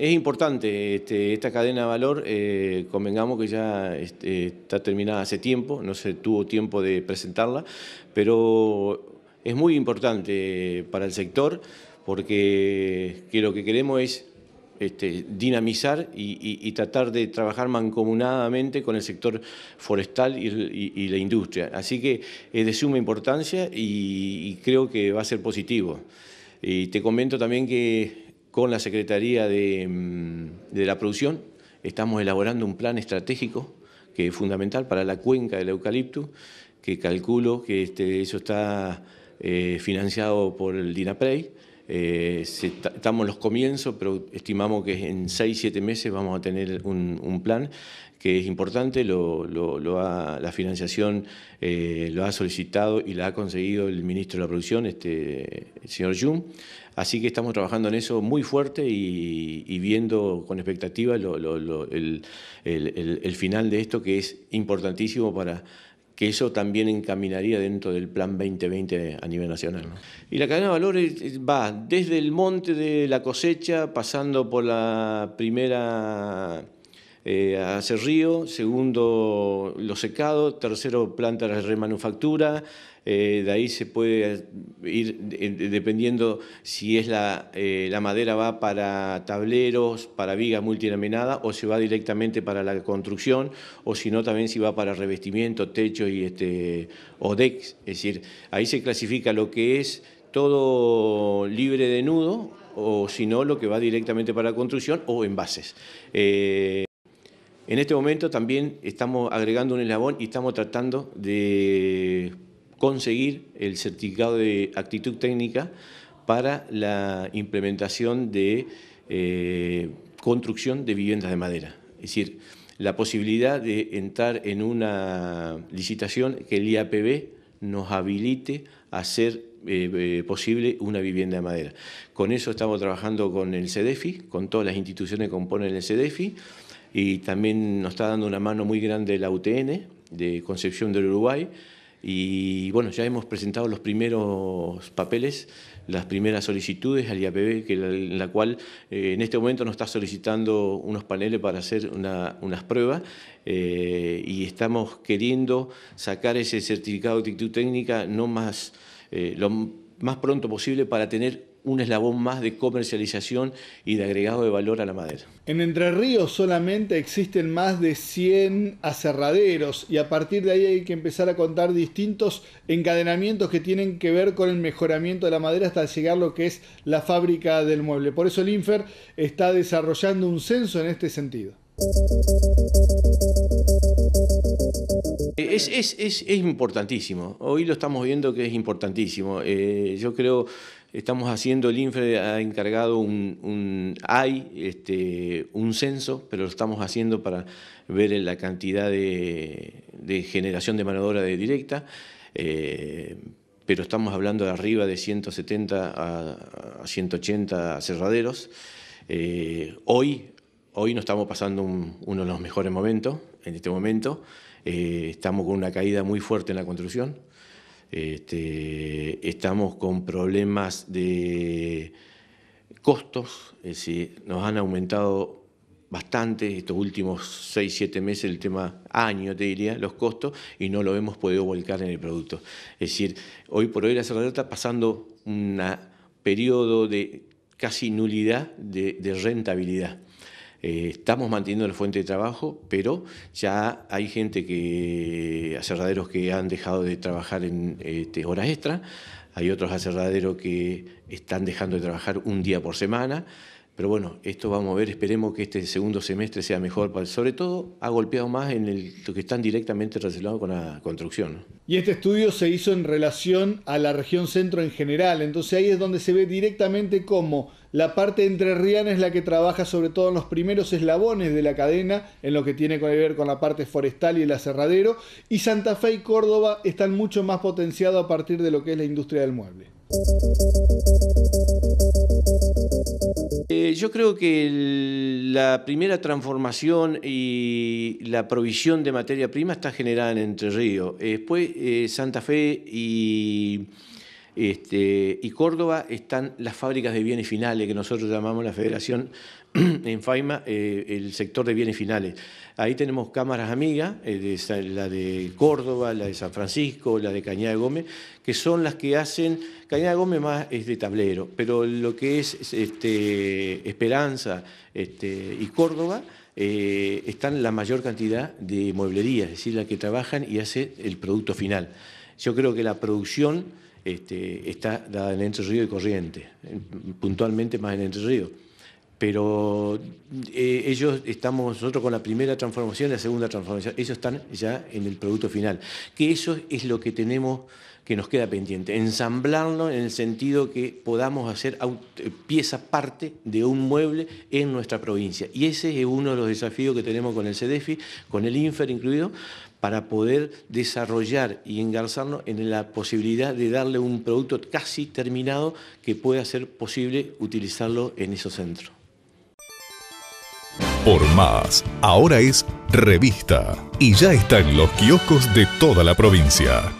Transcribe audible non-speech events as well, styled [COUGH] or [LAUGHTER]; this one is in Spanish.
es importante. Este, esta cadena de valor, eh, convengamos que ya este, está terminada hace tiempo, no se tuvo tiempo de presentarla, pero es muy importante para el sector porque lo que queremos es este, dinamizar y, tratar de trabajar mancomunadamente con el sector forestal y, y la industria. Así que es de suma importancia y creo que va a ser positivo. Y te comento también que con la Secretaría mm, de, la Producción estamos elaborando un plan estratégico que es fundamental para la cuenca del eucalipto, que calculo que este, eso está eh, financiado por el DINAPREI, eh, se, estamos en los comienzos, pero estimamos que en 6-7 meses vamos a tener un, plan que es importante, la financiación eh, lo ha solicitado y la ha conseguido el ministro de la Producción, este, el señor Jung. Así que estamos trabajando en eso muy fuerte y, viendo con expectativa el final de esto que es importantísimo para que eso también encaminaría dentro del Plan 2020 a nivel nacional. Y la cadena de valores va desde el monte de la cosecha, pasando por la primera eh, hace río segundo los secado, tercero planta de remanufactura, eh, de ahí se puede ir dependiendo si es eh, la, madera va para tableros, para vigas multilaminadas o se va directamente para la construcción o si no también si va para revestimiento, techo y este, o decks, es decir, ahí se clasifica lo que es todo libre de nudo o si no lo que va directamente para la construcción o envases. En este momento también estamos agregando un eslabón y estamos tratando de conseguir el certificado de actitud técnica para la implementación de eh, construcción de viviendas de madera. Es decir, la posibilidad de entrar en una licitación que el IAPB nos habilite a hacer eh, eh, posible una vivienda de madera. Con eso estamos trabajando con el CEDEFI, con todas las instituciones que componen el CEDEFI y también nos está dando una mano muy grande la UTN de Concepción del Uruguay. Y bueno, ya hemos presentado los primeros papeles, las primeras solicitudes al IAPB, en la cual eh, en este momento nos está solicitando unos paneles para hacer unas pruebas eh, y estamos queriendo sacar ese certificado de actitud técnica no más, eh, lo más pronto posible para tener un eslabón más de comercialización y de agregado de valor a la madera. En Entre Ríos solamente existen más de 100 aserraderos y a partir de ahí hay que empezar a contar distintos encadenamientos que tienen que ver con el mejoramiento de la madera hasta llegar a lo que es la fábrica del mueble. Por eso el INFER está desarrollando un censo en este sentido. Es, importantísimo, hoy lo estamos viendo que es importantísimo. Eh, yo creo Estamos haciendo, el INFRE ha encargado un, hay este, un censo, pero lo estamos haciendo para ver la cantidad de, generación de manadora de directa, eh, pero estamos hablando de arriba de 170 a, 180 cerraderos. Eh, hoy, hoy nos estamos pasando uno de los mejores momentos, en este momento. Eh, estamos con una caída muy fuerte en la construcción. Este, estamos con problemas de costos, es decir, nos han aumentado bastante estos últimos 6, 7 meses, el tema año, te diría, los costos, y no lo hemos podido volcar en el producto. Es decir, hoy por hoy la cerradura está pasando un periodo de casi nulidad de rentabilidad. Eh, estamos manteniendo la fuente de trabajo, pero ya hay gente que, aserraderos que han dejado de trabajar en este, horas extra, hay otros aserraderos que están dejando de trabajar un día por semana. Pero bueno, esto vamos a ver, esperemos que este segundo semestre sea mejor, sobre todo ha golpeado más en el, lo que están directamente relacionados con la construcción. Y este estudio se hizo en relación a la región centro en general, entonces ahí es donde se ve directamente cómo la parte entrerriana es la que trabaja sobre todo en los primeros eslabones de la cadena, en lo que tiene que ver con la parte forestal y el aserradero, y Santa Fe y Córdoba están mucho más potenciados a partir de lo que es la industria del mueble. Eh, yo creo que la primera transformación y la provisión de materia prima está generada en Entre Ríos. después eh, Santa Fe y este, y Córdoba están las fábricas de bienes finales, que nosotros llamamos la Federación [CLEARS THROAT] en Faima, eh, el sector de bienes finales. Ahí tenemos cámaras amigas, eh, la de Córdoba, la de San Francisco, la de Cañada de Gómez, que son las que hacen, Cañada de Gómez más es de tablero, pero lo que es este, Esperanza este, y Córdoba, eh, están la mayor cantidad de mueblerías, es decir, la que trabajan y hace el producto final. Yo creo que la producción este, está dada en Entre Río y corriente, puntualmente más en Entre Ríos. Pero eh, ellos estamos nosotros con la primera transformación y la segunda transformación. Ellos están ya en el producto final. Que eso es lo que tenemos que nos queda pendiente. Ensamblarlo en el sentido que podamos hacer pieza parte de un mueble en nuestra provincia. Y ese es uno de los desafíos que tenemos con el CEDEFI, con el INFER incluido, para poder desarrollar y engarzarnos en la posibilidad de darle un producto casi terminado que pueda ser posible utilizarlo en esos centros. Por más, ahora es revista y ya está los kioscos de toda la provincia.